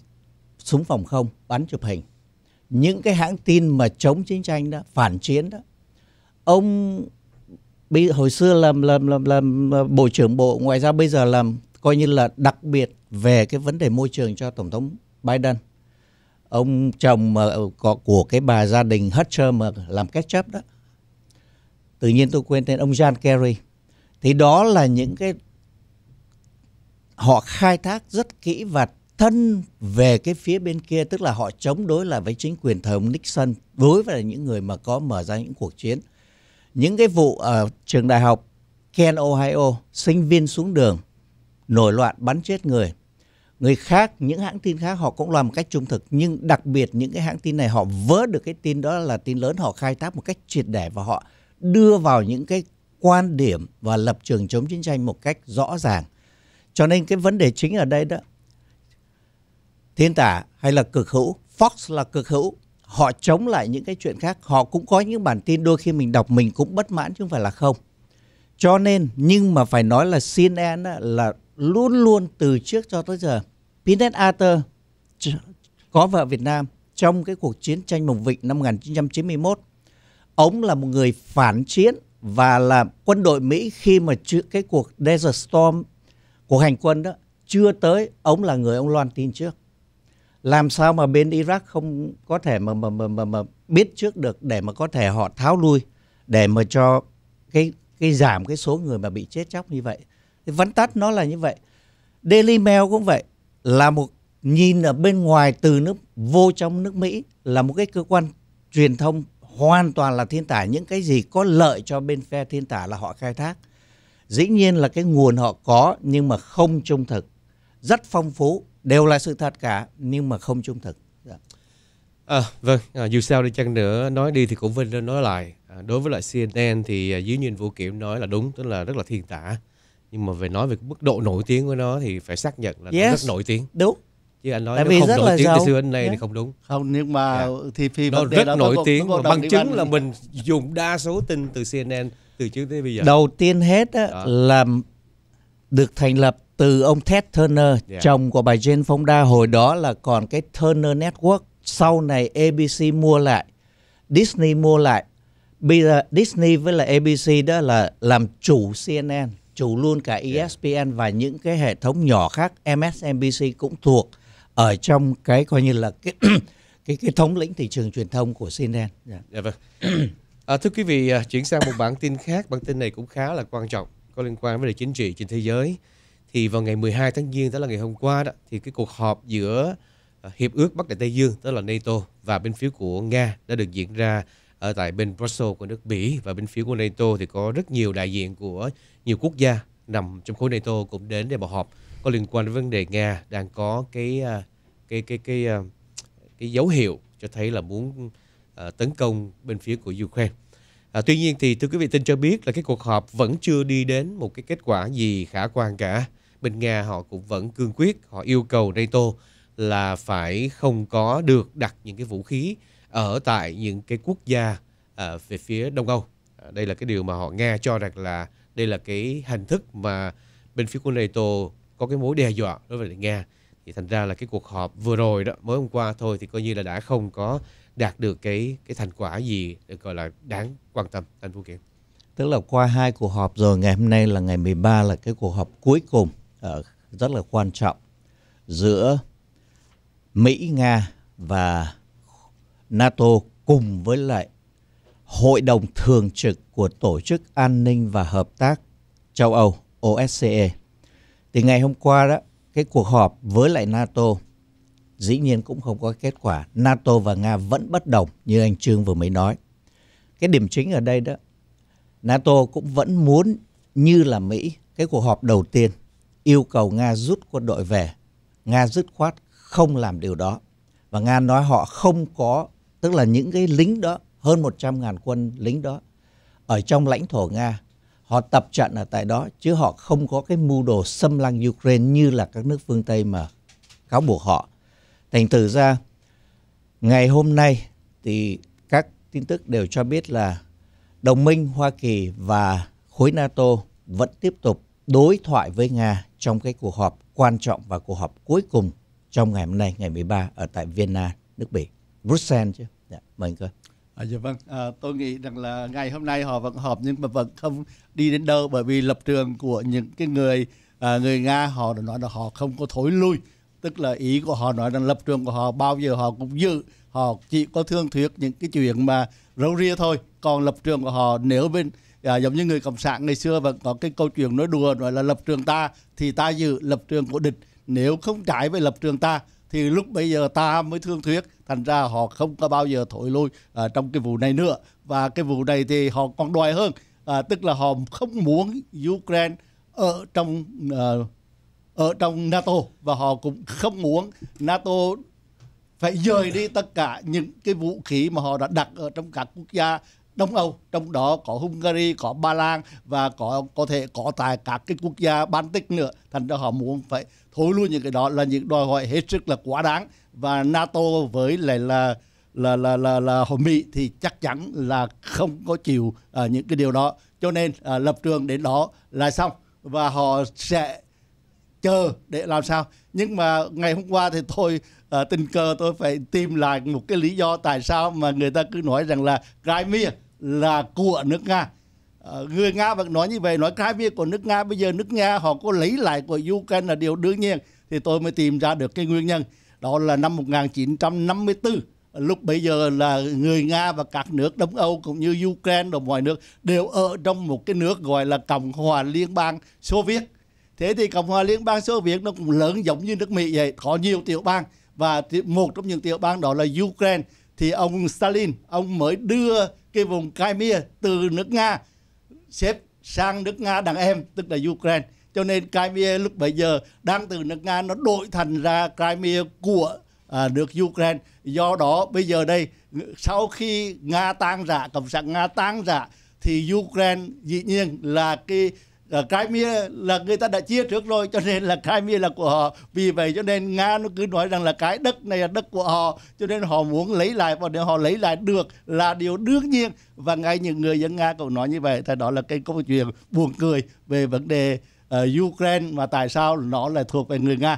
súng phòng không bắn chụp hình. Những cái hãng tin mà chống chiến tranh đó, phản chiến đó. Ông bị hồi xưa làm làm làm làm bộ trưởng bộ ngoại giao bây giờ làm coi như là đặc biệt về cái vấn đề môi trường cho tổng thống Biden ông chồng mà có của cái bà gia đình Hatcher mà làm cách chấp đó tự nhiên tôi quên tên ông John Kerry thì đó là những cái họ khai thác rất kỹ và thân về cái phía bên kia tức là họ chống đối là với chính quyền thời ông Nixon đối với những người mà có mở ra những cuộc chiến những cái vụ ở ờ, trường đại học Ken Ohio sinh viên xuống đường nổi loạn bắn chết người người khác những hãng tin khác họ cũng làm một cách trung thực nhưng đặc biệt những cái hãng tin này họ vớ được cái tin đó là tin lớn họ khai thác một cách triệt để và họ đưa vào những cái quan điểm và lập trường chống chiến tranh một cách rõ ràng cho nên cái vấn đề chính ở đây đó thiên tả hay là cực hữu fox là cực hữu họ chống lại những cái chuyện khác họ cũng có những bản tin đôi khi mình đọc mình cũng bất mãn chứ không phải là không cho nên nhưng mà phải nói là CNN là luôn luôn từ trước cho tới giờ Pinet Arthur có vợ Việt Nam trong cái cuộc chiến tranh mộc Vịnh năm 1991. Ông là một người phản chiến và là quân đội Mỹ khi mà cái cuộc Desert Storm của hành quân đó chưa tới, ông là người ông loan tin trước. Làm sao mà bên Iraq không có thể mà mà mà mà, mà biết trước được để mà có thể họ tháo lui để mà cho cái cái giảm cái số người mà bị chết chóc như vậy thì vắn tắt nó là như vậy Daily Mail cũng vậy là một nhìn ở bên ngoài từ nước vô trong nước Mỹ là một cái cơ quan truyền thông hoàn toàn là thiên tài những cái gì có lợi cho bên phe thiên tả là họ khai thác dĩ nhiên là cái nguồn họ có nhưng mà không trung thực rất phong phú đều là sự thật cả nhưng mà không trung thực dạ. À, vâng, à, dù sao đi chăng nữa nói đi thì cũng vinh lên nói lại. À, đối với lại CNN thì à, dưới nhìn Vũ Kiểm nói là đúng, tức là rất là thiên tả nhưng mà về nói về mức độ nổi tiếng của nó thì phải xác nhận là yes. nó rất nổi tiếng đúng chứ anh nói nó không nổi tiếng giàu. từ xưa đến nay yeah. thì không đúng không nhưng mà yeah. Dạ. thì phim nó rất nó nổi tiếng và bằng chứng là mình dùng đa số tin từ CNN từ trước tới bây giờ đầu tiên hết á, là được thành lập từ ông Ted Turner yeah. Dạ. chồng của bà Jane Fonda hồi đó là còn cái Turner Network sau này ABC mua lại Disney mua lại bây giờ Disney với là ABC đó là làm chủ CNN chủ luôn cả dạ. ESPN và những cái hệ thống nhỏ khác MSNBC cũng thuộc ở trong cái coi như là cái cái cái thống lĩnh thị trường truyền thông của CNN. Yeah. Dạ. dạ vâng. À, thưa quý vị, à, chuyển sang một bản tin khác, bản tin này cũng khá là quan trọng có liên quan với đề chính trị trên thế giới. Thì vào ngày 12 tháng Giêng đó là ngày hôm qua đó thì cái cuộc họp giữa à, hiệp ước Bắc Đại Tây Dương tức là NATO và bên phía của Nga đã được diễn ra ở tại bên Brussels của nước Bỉ và bên phía của NATO thì có rất nhiều đại diện của nhiều quốc gia nằm trong khối NATO cũng đến để mà họp có liên quan đến vấn đề Nga đang có cái à, cái cái cái cái, à, cái dấu hiệu cho thấy là muốn à, tấn công bên phía của Ukraine. À, tuy nhiên thì thưa quý vị tin cho biết là cái cuộc họp vẫn chưa đi đến một cái kết quả gì khả quan cả. Bên Nga họ cũng vẫn cương quyết, họ yêu cầu NATO là phải không có được đặt những cái vũ khí ở tại những cái quốc gia à, về phía Đông Âu. À, đây là cái điều mà họ Nga cho rằng là đây là cái hình thức mà bên phía của NATO có cái mối đe dọa đối với Nga. Thì thành ra là cái cuộc họp vừa rồi đó, mới hôm qua thôi thì coi như là đã không có đạt được cái cái thành quả gì được gọi là đáng quan tâm anh Vũ Kiện. Tức là qua hai cuộc họp rồi, ngày hôm nay là ngày 13 là cái cuộc họp cuối cùng ở ờ, rất là quan trọng giữa Mỹ, Nga và NATO cùng với lại Hội đồng Thường trực của Tổ chức An ninh và Hợp tác châu Âu OSCE. Thì ngày hôm qua đó, cái cuộc họp với lại NATO dĩ nhiên cũng không có kết quả. NATO và Nga vẫn bất đồng như anh Trương vừa mới nói. Cái điểm chính ở đây đó, NATO cũng vẫn muốn như là Mỹ, cái cuộc họp đầu tiên yêu cầu Nga rút quân đội về. Nga dứt khoát không làm điều đó. Và Nga nói họ không có, tức là những cái lính đó, hơn 100.000 quân lính đó, ở trong lãnh thổ Nga, họ tập trận ở tại đó, chứ họ không có cái mưu đồ xâm lăng Ukraine như là các nước phương Tây mà cáo buộc họ. Thành từ ra, ngày hôm nay thì các tin tức đều cho biết là đồng minh Hoa Kỳ và khối NATO vẫn tiếp tục đối thoại với Nga trong cái cuộc họp quan trọng và cuộc họp cuối cùng trong ngày hôm nay ngày 13 ở tại Vienna, nước Bỉ, Bruxelles chứ. Dạ, mời anh cơ. À, dạ vâng, à, tôi nghĩ rằng là ngày hôm nay họ vẫn họp nhưng mà vẫn không đi đến đâu bởi vì lập trường của những cái người à, người Nga họ đã nói là họ không có thối lui, tức là ý của họ nói rằng lập trường của họ bao giờ họ cũng giữ, họ chỉ có thương thuyết những cái chuyện mà râu ria thôi, còn lập trường của họ nếu bên à, giống như người cộng sản ngày xưa vẫn có cái câu chuyện nói đùa nói là lập trường ta thì ta giữ lập trường của địch nếu không trái với lập trường ta thì lúc bây giờ ta mới thương thuyết thành ra họ không có bao giờ thổi lui à, trong cái vụ này nữa và cái vụ này thì họ còn đòi hơn à, tức là họ không muốn Ukraine ở trong à, ở trong NATO và họ cũng không muốn NATO phải dời đi tất cả những cái vũ khí mà họ đã đặt ở trong các quốc gia Đông Âu, trong đó có Hungary, có Ba Lan và có có thể có tại các cái quốc gia Baltic nữa. Thành ra họ muốn phải thôi luôn những cái đó là những đòi hỏi hết sức là quá đáng và NATO với lại là là là là là hội Mỹ thì chắc chắn là không có chịu uh, những cái điều đó cho nên uh, lập trường đến đó là xong và họ sẽ chờ để làm sao nhưng mà ngày hôm qua thì tôi uh, à, tình cờ tôi phải tìm lại một cái lý do tại sao mà người ta cứ nói rằng là Crimea là của nước Nga Ờ, người Nga vẫn nói như vậy nói cái việc của nước Nga bây giờ nước Nga họ có lấy lại của Ukraine là điều đương nhiên thì tôi mới tìm ra được cái nguyên nhân đó là năm 1954 lúc bây giờ là người Nga và các nước Đông Âu cũng như Ukraine và mọi nước đều ở trong một cái nước gọi là Cộng hòa Liên bang Xô Viết thế thì Cộng hòa Liên bang Xô Viết nó cũng lớn giống như nước Mỹ vậy có nhiều tiểu bang và một trong những tiểu bang đó là Ukraine thì ông Stalin ông mới đưa cái vùng Crimea từ nước Nga xếp sang nước Nga đàn em tức là Ukraine cho nên Crimea lúc bây giờ đang từ nước Nga nó đổi thành ra Crimea của à, nước Ukraine do đó bây giờ đây sau khi Nga tan rã cộng sản Nga tan rã thì Ukraine dĩ nhiên là cái Ờ, Crimea là người ta đã chia trước rồi cho nên là Crimea là của họ vì vậy cho nên Nga nó cứ nói rằng là cái đất này là đất của họ cho nên họ muốn lấy lại và nếu họ lấy lại được là điều đương nhiên và ngay những người dân Nga cũng nói như vậy thì đó là cái câu chuyện buồn cười về vấn đề uh, Ukraine mà tại sao nó lại thuộc về người Nga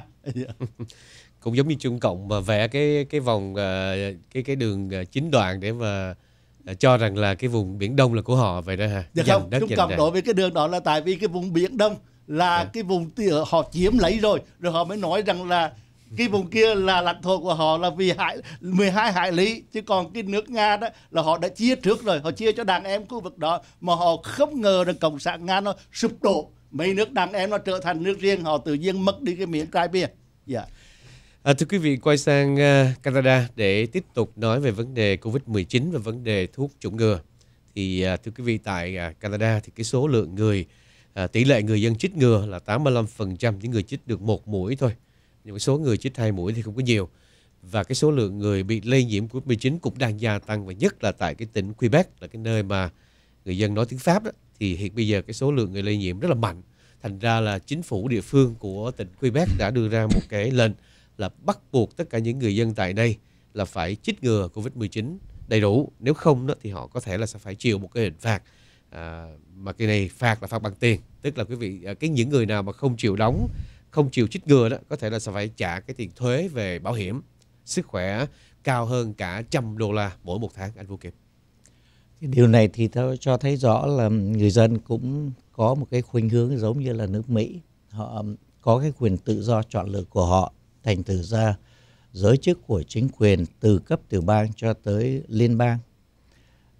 cũng giống như Trung Cộng mà vẽ cái cái vòng ờ, cái cái đường chính đoạn để mà Ờ, cho rằng là cái vùng biển đông là của họ vậy đó hả? Dạ không, đất chúng cầm đối với cái đường đó là tại vì cái vùng biển đông là à. cái vùng họ chiếm lấy rồi, rồi họ mới nói rằng là cái vùng kia là lãnh thổ của họ là vì hải 12 hải lý chứ còn cái nước Nga đó là họ đã chia trước rồi họ chia cho đàn em khu vực đó mà họ không ngờ rằng cộng sản Nga nó sụp đổ mấy nước đàn em nó trở thành nước riêng họ tự nhiên mất đi cái miếng trái bia dạ yeah. À, thưa quý vị, quay sang uh, Canada để tiếp tục nói về vấn đề COVID-19 và vấn đề thuốc chủng ngừa. Thì uh, thưa quý vị, tại uh, Canada thì cái số lượng người, uh, tỷ lệ người dân chích ngừa là 85%, những người chích được một mũi thôi. Nhưng số người chích hai mũi thì không có nhiều. Và cái số lượng người bị lây nhiễm COVID-19 cũng đang gia tăng, và nhất là tại cái tỉnh Quebec, là cái nơi mà người dân nói tiếng Pháp đó, thì hiện bây giờ cái số lượng người lây nhiễm rất là mạnh. Thành ra là chính phủ địa phương của tỉnh Quebec đã đưa ra một cái lệnh là bắt buộc tất cả những người dân tại đây là phải chích ngừa Covid-19 đầy đủ. Nếu không đó, thì họ có thể là sẽ phải chịu một cái hình phạt à, mà cái này phạt là phạt bằng tiền. Tức là quý vị à, cái những người nào mà không chịu đóng, không chịu chích ngừa đó có thể là sẽ phải trả cái tiền thuế về bảo hiểm sức khỏe cao hơn cả trăm đô la mỗi một tháng anh Vũ Kiệp. Điều này thì cho thấy rõ là người dân cũng có một cái khuynh hướng giống như là nước Mỹ. Họ có cái quyền tự do chọn lựa của họ thành từ ra giới chức của chính quyền từ cấp tiểu bang cho tới liên bang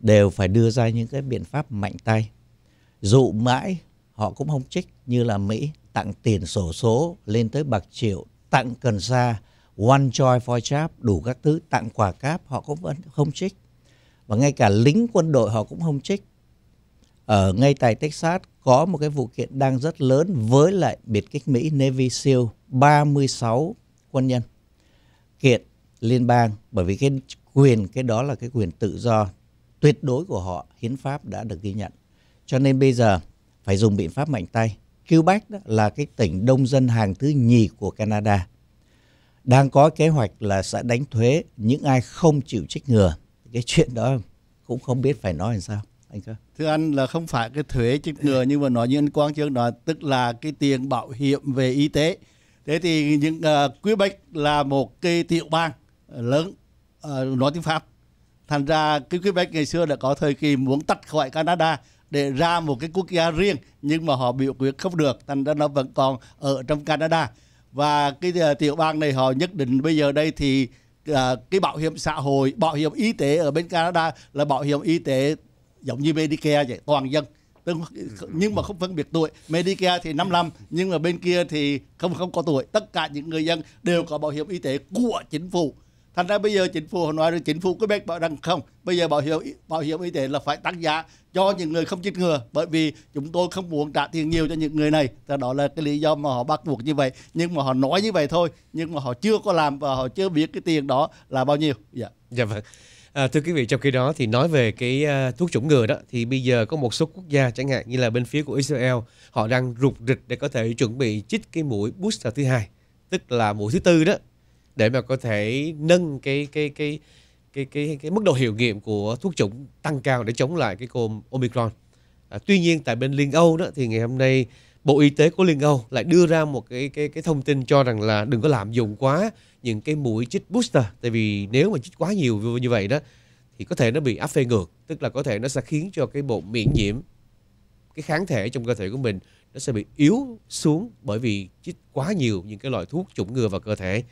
đều phải đưa ra những cái biện pháp mạnh tay. Dụ mãi họ cũng không trích như là Mỹ tặng tiền sổ số lên tới bạc triệu, tặng cần sa, one joy for chap đủ các thứ, tặng quả cáp họ cũng vẫn không trích. Và ngay cả lính quân đội họ cũng không trích. Ở ngay tại Texas có một cái vụ kiện đang rất lớn với lại biệt kích Mỹ Navy SEAL 36 quân nhân kiện liên bang bởi vì cái quyền cái đó là cái quyền tự do tuyệt đối của họ hiến pháp đã được ghi nhận cho nên bây giờ phải dùng biện pháp mạnh tay Quebec đó là cái tỉnh đông dân hàng thứ nhì của Canada đang có kế hoạch là sẽ đánh thuế những ai không chịu trích ngừa cái chuyện đó cũng không biết phải nói làm sao anh cơ thưa anh là không phải cái thuế trích ngừa nhưng mà nói như anh Quang trước nói tức là cái tiền bảo hiểm về y tế thế thì những uh, Quebec là một cái tiểu bang ờ, lớn uh, nói tiếng Pháp thành ra cái Quebec ngày xưa đã có thời kỳ muốn tách khỏi Canada để ra một cái quốc gia riêng nhưng mà họ biểu quyết không được thành ra nó vẫn còn ở trong Canada và cái uh, tiểu bang này họ nhất định bây giờ đây thì uh, cái bảo hiểm xã hội bảo hiểm y tế ở bên Canada là bảo hiểm y tế giống như Medicare vậy toàn dân Đúng, ừ, ừ, nhưng mà ừ. không phân biệt tuổi Medicare thì 55 nhưng mà bên kia thì không không có tuổi tất cả những người dân đều có bảo hiểm y tế của chính phủ thành ra bây giờ chính phủ họ nói rằng chính phủ Quebec bảo rằng không bây giờ bảo hiểm bảo hiểm y tế là phải tăng giá cho những người không chích ngừa bởi vì chúng tôi không muốn trả tiền nhiều cho những người này và đó là cái lý do mà họ bắt buộc như vậy nhưng mà họ nói như vậy thôi nhưng mà họ chưa có làm và họ chưa biết cái tiền đó là bao nhiêu dạ yeah. dạ vâng À, thưa quý vị, trong khi đó thì nói về cái uh, thuốc chủng ngừa đó thì bây giờ có một số quốc gia chẳng hạn như là bên phía của Israel họ đang rục rịch để có thể chuẩn bị chích cái mũi booster thứ hai, tức là mũi thứ tư đó để mà có thể nâng cái cái cái cái cái cái, cái mức độ hiệu nghiệm của thuốc chủng tăng cao để chống lại cái cồn Omicron. À, tuy nhiên tại bên Liên Âu đó thì ngày hôm nay Bộ Y tế của Liên Âu lại đưa ra một cái cái cái thông tin cho rằng là đừng có lạm dụng quá những cái mũi chích booster tại vì nếu mà chích quá nhiều như vậy đó thì có thể nó bị áp phê ngược, tức là có thể nó sẽ khiến cho cái bộ miễn nhiễm cái kháng thể trong cơ thể của mình nó sẽ bị yếu xuống bởi vì chích quá nhiều những cái loại thuốc chủng ngừa vào cơ thể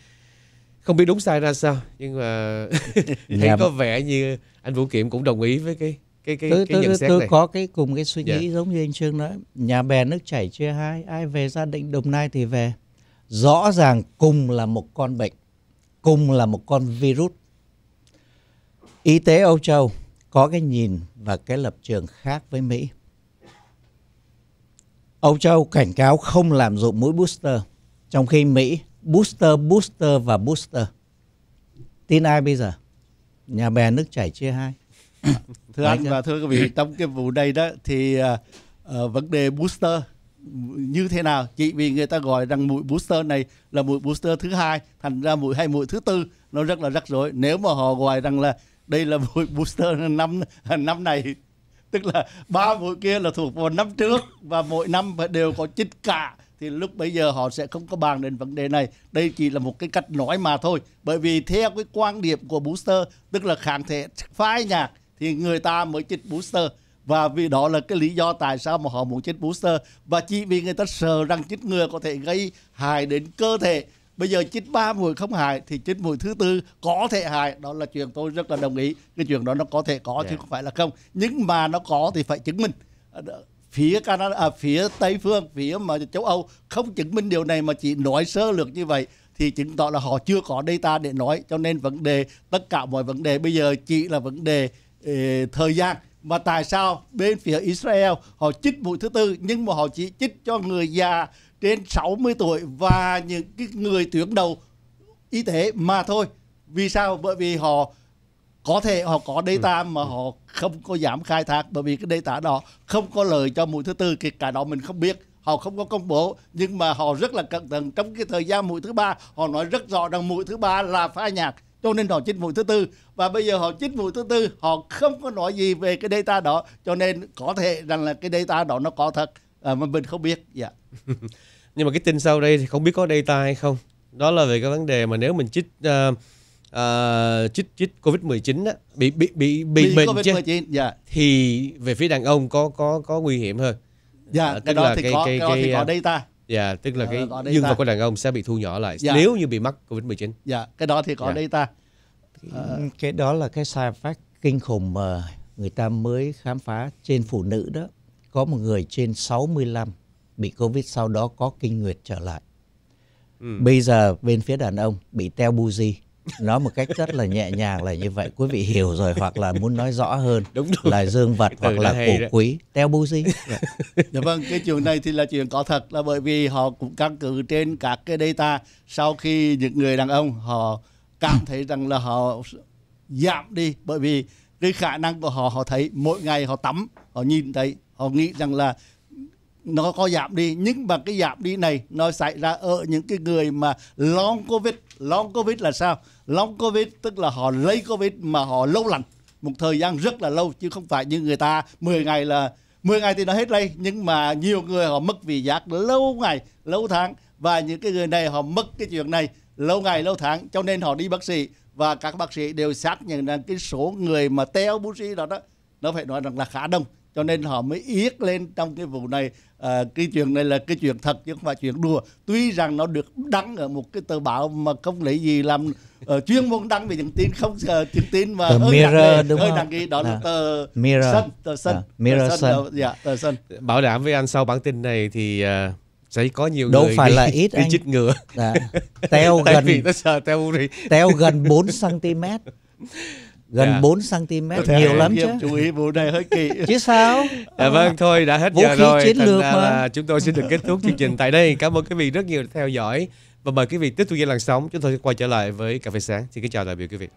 không biết đúng sai ra sao nhưng mà thấy có vẻ như anh vũ Kiệm cũng đồng ý với cái cái cái, tôi, cái tôi, nhận xét tôi này. có cái cùng cái suy nghĩ yeah. Dạ. giống như anh trương nói nhà bè nước chảy chia hai ai về gia định đồng nai thì về rõ ràng cùng là một con bệnh cùng là một con virus y tế âu châu có cái nhìn và cái lập trường khác với mỹ âu châu cảnh cáo không làm dụng mũi booster trong khi mỹ booster booster và booster tin ai bây giờ nhà bè nước chảy chia hai thưa anh và thưa quý vị ừ. trong cái vụ này đó thì uh, vấn đề booster như thế nào chỉ vì người ta gọi rằng mũi booster này là mũi booster thứ hai thành ra mũi hay mũi thứ tư nó rất là rắc rối nếu mà họ gọi rằng là đây là mũi booster năm năm này tức là ba mũi kia là thuộc vào năm trước và mỗi năm đều có chích cả thì lúc bây giờ họ sẽ không có bàn đến vấn đề này đây chỉ là một cái cách nói mà thôi bởi vì theo cái quan điểm của booster tức là kháng thể phai nhạt thì người ta mới chích booster và vì đó là cái lý do tại sao mà họ muốn chích booster và chỉ vì người ta sợ rằng chích ngừa có thể gây hại đến cơ thể bây giờ chích ba mũi không hại thì chích mũi thứ tư có thể hại đó là chuyện tôi rất là đồng ý cái chuyện đó nó có thể có yeah. chứ dạ. không phải là không nhưng mà nó có thì phải chứng minh à, phía Canada à, phía Tây phương phía mà châu Âu không chứng minh điều này mà chỉ nói sơ lược như vậy thì chứng tỏ là họ chưa có data để nói cho nên vấn đề tất cả mọi vấn đề bây giờ chỉ là vấn đề Ờ, thời gian mà tại sao bên phía Israel họ chích mũi thứ tư nhưng mà họ chỉ chích cho người già trên 60 tuổi và những cái người tuyến đầu y tế mà thôi. Vì sao? Bởi vì họ có thể họ có data ừ. mà họ không có giảm khai thác bởi vì cái data đó không có lời cho mũi thứ tư thì cả đó mình không biết họ không có công bố nhưng mà họ rất là cẩn thận trong cái thời gian mũi thứ ba họ nói rất rõ rằng mũi thứ ba là pha nhạc cho nên họ chích mũi thứ tư và bây giờ họ chích mũi thứ tư họ không có nói gì về cái data đó cho nên có thể rằng là cái data đó nó có thật à, mà mình không biết dạ yeah. nhưng mà cái tin sau đây thì không biết có data hay không đó là về cái vấn đề mà nếu mình chích uh, uh, chích chích covid 19 á bị bị bị bị, bị bệnh chứ dạ. thì về phía đàn ông có có có nguy hiểm hơn dạ à, cái đó là thì cái, có cái, cái đó thì có data Dạ, yeah, tức là ờ, cái à, dương ta. vật của đàn ông sẽ bị thu nhỏ lại yeah. Dạ. nếu như bị mắc Covid-19. Dạ, yeah, cái đó thì có yeah. Dạ. đây ta. À, ừ, cái đó là cái sai phát kinh khủng mà người ta mới khám phá trên phụ nữ đó. Có một người trên 65 bị Covid sau đó có kinh nguyệt trở lại. Ừ. Bây giờ bên phía đàn ông bị teo buji nói một cách rất là nhẹ nhàng là như vậy quý vị hiểu rồi hoặc là muốn nói rõ hơn đúng rồi. là dương vật ừ, hoặc là cổ quý teo bu gì dạ vâng cái chuyện này thì là chuyện có thật là bởi vì họ cũng căn cứ trên các cái data sau khi những người đàn ông họ cảm thấy rằng là họ giảm đi bởi vì cái khả năng của họ họ thấy mỗi ngày họ tắm họ nhìn thấy họ nghĩ rằng là nó có giảm đi nhưng mà cái giảm đi này nó xảy ra ở những cái người mà long covid long covid là sao long covid tức là họ lấy covid mà họ lâu lành một thời gian rất là lâu chứ không phải như người ta 10 ngày là 10 ngày thì nó hết lây nhưng mà nhiều người họ mất vị giác lâu ngày lâu tháng và những cái người này họ mất cái chuyện này lâu ngày lâu tháng cho nên họ đi bác sĩ và các bác sĩ đều xác nhận rằng cái số người mà teo busi đó đó nó phải nói rằng là khá đông cho nên họ mới yết lên trong cái vụ này à, cái chuyện này là cái chuyện thật chứ không phải chuyện đùa tuy rằng nó được đăng ở một cái tờ báo mà không lấy gì làm uh, chuyên môn đăng về những tin không uh, những tin mà tờ hơi Mirror, nặng đúng hơi nặng ký đó là à, tờ Mirror. Sun tờ à, Sun à, Mirror tờ Sun, Sun. Dạ, tờ Sun bảo đảm với anh sau bản tin này thì uh, sẽ có nhiều đâu người phải đi, là ít đi anh. chích ngừa à, teo gần teo, teo gần 4 cm gần yeah. 4 cm Thế nhiều lắm chứ chú ý vụ này hơi kỳ chứ sao à, vâng thôi đã hết Vũ giờ rồi chiến lược mà. là chúng tôi xin được kết thúc chương trình tại đây cảm ơn quý vị rất nhiều đã theo dõi và mời quý vị tiếp tục nghe làn sóng chúng tôi sẽ quay trở lại với cà phê sáng xin kính chào tạm biệt quý vị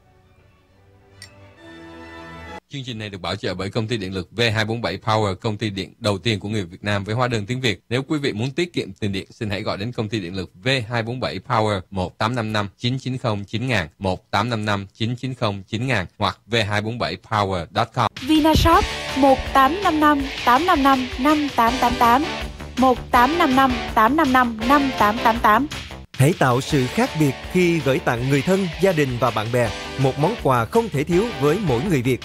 Chương trình này được bảo trợ bởi công ty điện lực V247 Power, công ty điện đầu tiên của người Việt Nam với hóa đơn tiếng Việt. Nếu quý vị muốn tiết kiệm tiền điện, xin hãy gọi đến công ty điện lực V247 Power 1855 990 9000 1855 990 9000 hoặc v247power.com. Vinashop 1855 855 5888 1855 855 5888 Hãy tạo sự khác biệt khi gửi tặng người thân, gia đình và bạn bè một món quà không thể thiếu với mỗi người Việt.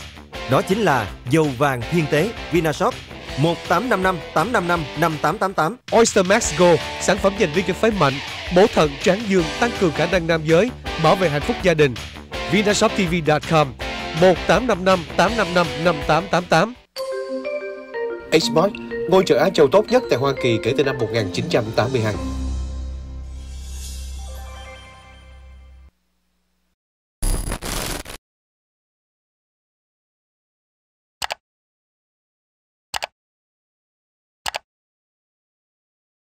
Đó chính là dầu vàng thiên tế Vinashop 1855 Oyster Max Go, sản phẩm dành riêng cho phái mạnh, bổ thận, tráng dương, tăng cường khả năng nam giới, bảo vệ hạnh phúc gia đình. VinashopTV.com 1855 855 5888. Xbox, ngôi chợ Á Châu tốt nhất tại Hoa Kỳ kể từ năm 1982.